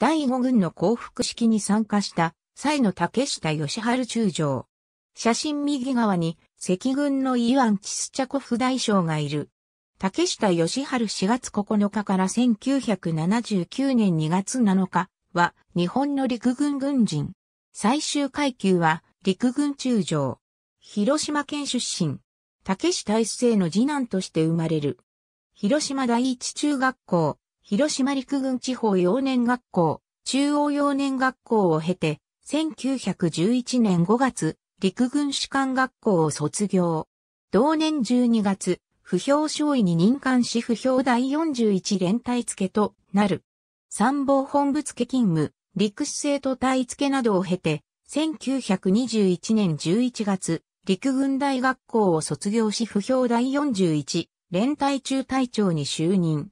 第5軍の降伏式に参加した際の竹下義春中将。写真右側に赤軍のイワン・チスチャコフ大将がいる。竹下義春4月9日から1979年2月7日は日本の陸軍軍人。最終階級は陸軍中将。広島県出身。竹下一世の次男として生まれる。広島第一中学校、広島陸軍地方幼年学校、中央幼年学校を経て、1911年5月、陸軍士官学校を卒業。同年12月、不評少尉に任官し不評第41連隊付となる。参謀本部付勤務、陸士生徒隊付などを経て、1921年11月、陸軍大学校を卒業し不評第41連隊中隊長に就任。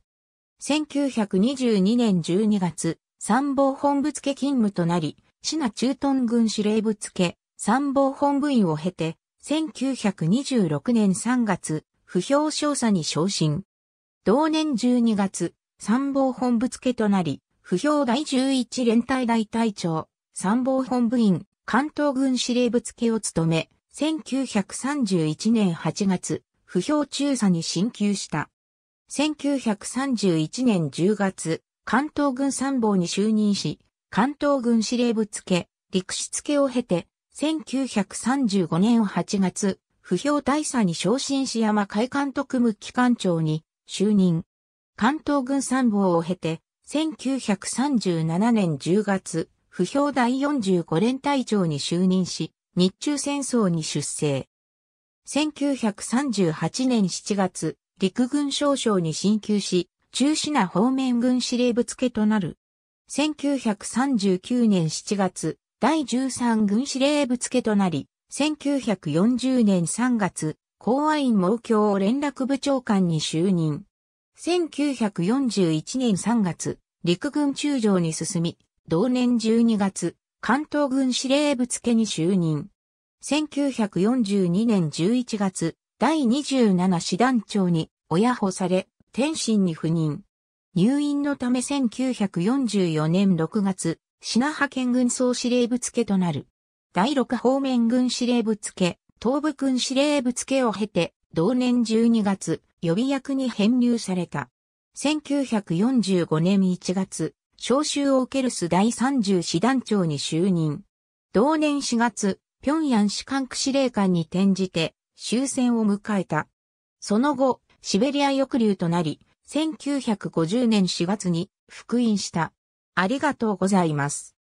1922年12月、参謀本部付勤務となり、市名駐屯軍司令部付参謀本部員を経て、1926年3月、不評少佐に昇進。同年12月、参謀本部付となり、不評第11連隊大隊長、参謀本部員、関東軍司令部付を務め、1931年8月、不評中佐に進級した。1931年10月、関東軍参謀に就任し、関東軍司令部付、陸士付を経て、1935年8月、不評大佐に昇進し山海監督務機関長に就任。関東軍参謀を経て、1937年10月、不評第45連隊長に就任し、日中戦争に出征。1938年7月、陸軍少将に進級し、中止な方面軍司令部付となる。1939年7月、第13軍司令部付となり、1940年3月、公安院毛教連絡部長官に就任。1941年3月、陸軍中将に進み、同年12月、関東軍司令部付に就任。1942年11月、第27師団長に親保され、天津に赴任。入院のため1944年6月、品派遣軍総司令部付となる。第6方面軍司令部付、東部軍司令部付を経て、同年12月、予備役に編入された。1945年1月、召集を受けるス第30師団長に就任。同年4月、平壌士官区司令官に転じて、終戦を迎えた。その後、シベリア抑留となり、1950年4月に復員した。ありがとうございます。